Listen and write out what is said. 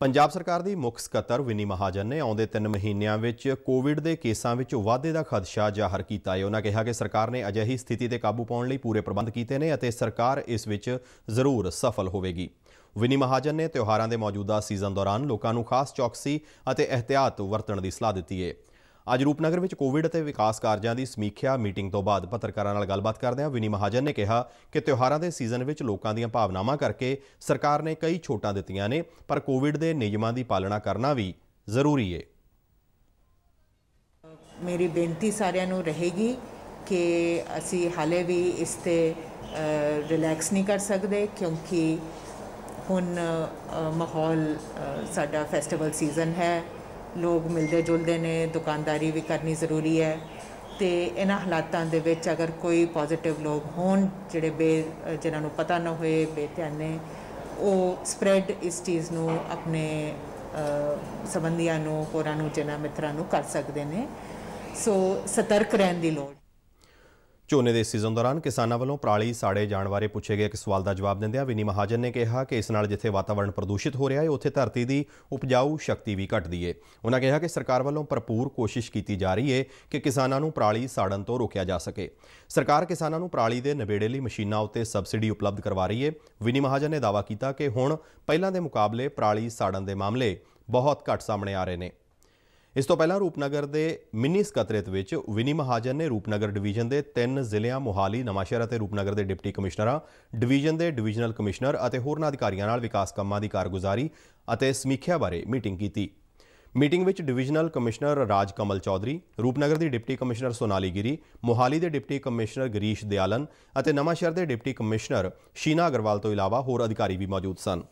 ਪੰਜਾਬ ਸਰਕਾਰ ਦੀ ਮੁੱਖ ਸਕੱਤਰ ਵਿਨੀ ਮਹਾਜਨ ਨੇ ਆਉਂਦੇ 3 ਮਹੀਨਿਆਂ ਵਿੱਚ ਕੋਵਿਡ ਦੇ ਕੇਸਾਂ ਵਿੱਚ ਵਾਧੇ ਦਾ ਖਦਸ਼ਾ ਜ਼ਾਹਰ ਕੀਤਾ ਹੈ ਉਹਨਾਂ ਕਿਹਾ ਕਿ ਸਰਕਾਰ ਨੇ ਅਜਿਹੀ ਸਥਿਤੀ ਤੇ ਕਾਬੂ ਪਾਉਣ ਲਈ ਪੂਰੇ ਪ੍ਰਬੰਧ ਕੀਤੇ ਨੇ ਅਤੇ ਸਰਕਾਰ ਇਸ ਵਿੱਚ ਜ਼ਰੂਰ ਸਫਲ ਹੋਵੇਗੀ ਵਿਨੀ ਮਹਾਜਨ ਨੇ ਤਿਉਹਾਰਾਂ ਦੇ ਮੌਜੂਦਾ ਸੀਜ਼ਨ ਦੌਰਾਨ ਲੋਕਾਂ ਨੂੰ ਖਾਸ ਚੌਕਸੀ ਅਤੇ ਇhtiyat ਵਰਤਣ ਦੀ ਸਲਾਹ ਦਿੱਤੀ ਹੈ ਅੱਜ ਰੂਪਨਗਰ ਵਿੱਚ ਕੋਵਿਡ ਅਤੇ ਵਿਕਾਸ ਕਾਰਜਾਂ ਦੀ ਸਮੀਖਿਆ ਮੀਟਿੰਗ ਤੋਂ ਬਾਅਦ ਪੱਤਰਕਾਰਾਂ ਨਾਲ ਗੱਲਬਾਤ ਕਰਦਿਆਂ ਵਿਨੀ ਮਹਾਜਨ ਨੇ ਕਿਹਾ ਕਿ ਤਿਉਹਾਰਾਂ ਦੇ ਸੀਜ਼ਨ ਵਿੱਚ ਲੋਕਾਂ ਦੀਆਂ ਭਾਵਨਾਵਾਂ ਕਰਕੇ ਸਰਕਾਰ ਨੇ ਕਈ ਛੋਟਾਂ ਦਿੱਤੀਆਂ ਨੇ ਪਰ ਕੋਵਿਡ ਦੇ ਨਿਯਮਾਂ ਦੀ ਪਾਲਣਾ ਕਰਨਾ ਵੀ ਜ਼ਰੂਰੀ ਹੈ ਮੇਰੀ ਬੇਨਤੀ ਸਾਰਿਆਂ ਨੂੰ ਰਹੇਗੀ ਕਿ ਅਸੀਂ ਹਾਲੇ ਵੀ ਇਸ ਤੇ ਰਿਲੈਕਸ ਨਹੀਂ ਕਰ ਸਕਦੇ ਕਿਉਂਕਿ ਹੁਣ ਮਾਹੌਲ ਸਾਡਾ ਫੈਸਟੀਵਲ ਸੀਜ਼ਨ ਹੈ ਲੋਕ ਮਿਲਦੇ ਜੁਲਦੇ ਨੇ ਦੁਕਾਨਦਾਰੀ ਵੀ ਕਰਨੀ ਜ਼ਰੂਰੀ ਹੈ ਤੇ ਇਹਨਾਂ ਹਾਲਾਤਾਂ ਦੇ ਵਿੱਚ ਅਗਰ ਕੋਈ ਪੋਜ਼ਿਟਿਵ ਲੋਕ ਹੋਣ ਜਿਹੜੇ ਬੇ ਜਿਨ੍ਹਾਂ ਨੂੰ ਪਤਾ ਨਾ ਹੋਏ ਧਿਆਨੇ ਉਹ ਸਪਰੈਡ ਇਸ ਚੀਜ਼ ਨੂੰ ਆਪਣੇ ਸਬੰਧੀਆਂ ਨੂੰ ਹੋਰਾਂ ਨੂੰ ਜਨਾ ਮਿੱਤਰਾਂ ਨੂੰ ਕਰ ਸਕਦੇ ਨੇ ਸੋ ਸਤਰਕ ਰਹਿਣ ਦੀ ਲੋੜ ਝੋਨੇ ਦੇ ਸੀਜ਼ਨ ਦੌਰਾਨ ਕਿਸਾਨਾਂ ਵੱਲੋਂ ਪਰਾਲੀ ਸਾੜੇ ਜਾਣ ਬਾਰੇ ਪੁੱਛੇ ਗਏ ਇੱਕ ਸਵਾਲ ਦਾ ਜਵਾਬ ਦਿੰਦਿਆਂ ਵਿਨੀ ਮਹਾਜਨ ਨੇ ਕਿਹਾ ਕਿ ਇਸ ਨਾਲ ਜਿੱਥੇ ਵਾਤਾਵਰਣ ਪ੍ਰਦੂਸ਼ਿਤ ਹੋ ਰਿਹਾ ਹੈ ਉੱਥੇ ਧਰਤੀ ਦੀ ਉਪਜਾਊ ਸ਼ਕਤੀ ਵੀ ਘਟਦੀ ਹੈ ਉਹਨਾਂ ਕਿਹਾ ਕਿ ਸਰਕਾਰ ਵੱਲੋਂ ਭਰਪੂਰ ਕੋਸ਼ਿਸ਼ ਕੀਤੀ ਜਾ ਰਹੀ ਹੈ ਕਿ ਕਿਸਾਨਾਂ ਨੂੰ ਪਰਾਲੀ ਸਾੜਨ ਤੋਂ ਰੋਕਿਆ ਜਾ ਸਕੇ ਸਰਕਾਰ ਕਿਸਾਨਾਂ ਨੂੰ ਪਰਾਲੀ ਦੇ ਨਵੇੜੇ ਲਈ ਮਸ਼ੀਨਾਂ ਉੱਤੇ ਸਬਸਿਡੀ ਉਪਲਬਧ ਕਰਵਾ ਰਹੀ ਹੈ ਵਿਨੀ ਮਹਾਜਨ ਨੇ ਦਾਅਵਾ ਕੀਤਾ ਕਿ ਹੁਣ ਪਹਿਲਾਂ ਦੇ ਮੁਕਾਬਲੇ ਪਰਾਲੀ ਸਾੜਨ ਦੇ ਮਾਮਲੇ ਬਹੁਤ ਘੱਟ ਸਾਹਮਣੇ ਆ ਰਹੇ ਨੇ ਇਸ ਤੋਂ ਪਹਿਲਾਂ ਰੂਪਨਗਰ ਦੇ ਮਿੰਨੀ ਸਕੱਤਰੇਤ ਵਿੱਚ ਵਿਨੀ ਮਹਾਜਨ ਨੇ ਰੂਪਨਗਰ ਡਿਵੀਜ਼ਨ ਦੇ ਤਿੰਨ ਜ਼ਿਲ੍ਹਿਆਂ ਮੁਹਾਲੀ ਨਵਾਂਸ਼ਹਿਰ ਅਤੇ ਰੂਪਨਗਰ ਦੇ ਡਿਪਟੀ ਕਮਿਸ਼ਨਰਾਂ, ਡਿਵੀਜ਼ਨ ਦੇ ਡਿਵੀਜ਼ਨਲ ਕਮਿਸ਼ਨਰ ਅਤੇ ਹੋਰਨਾਂ ਅਧਿਕਾਰੀਆਂ ਨਾਲ ਵਿਕਾਸ ਕੰਮਾਂ ਦੀ ਕਾਰਗੁਜ਼ਾਰੀ ਅਤੇ ਸਮੀਖਿਆ ਬਾਰੇ ਮੀਟਿੰਗ ਕੀਤੀ। ਮੀਟਿੰਗ ਵਿੱਚ ਡਿਵੀਜ਼ਨਲ ਕਮਿਸ਼ਨਰ ਰਾਜ ਕਮਲ ਚੌਧਰੀ, ਰੂਪਨਗਰ ਦੀ ਡਿਪਟੀ ਕਮਿਸ਼ਨਰ ਸੋਨਾਲੀ ਗਿਰੀ, ਮੁਹਾਲੀ ਦੇ ਡਿਪਟੀ ਕਮਿਸ਼ਨਰ ਗਰੀਸ਼ ਦਿਆਲਨ ਅਤੇ ਨਵਾਂਸ਼ਹਿਰ ਦੇ ਡਿਪਟੀ ਕਮਿਸ਼ਨਰ ਸ਼ੀਨਾ ਅਗਰਵਾਲ ਤੋਂ ਇਲਾਵਾ ਹੋਰ ਅਧਿਕਾਰੀ ਵੀ ਮੌਜੂਦ ਸਨ।